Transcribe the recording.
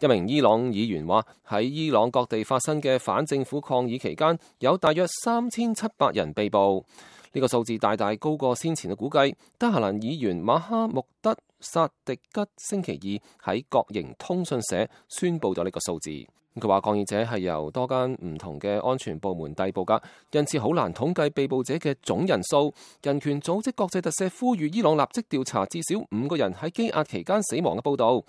一名伊朗議員話：喺伊朗各地發生嘅反政府抗議期間，有大約三千七百人被捕。呢個數字大大高過先前嘅估計。德黑蘭議員馬哈木德·薩迪吉星期二喺国營通讯社宣布咗呢個數字。佢話：抗議者係由多間唔同嘅安全部門逮捕噶，因此好難統計被捕者嘅總人數。人權組織國際特赦呼籲伊朗立即調查至少五個人喺羁押期間死亡嘅報導。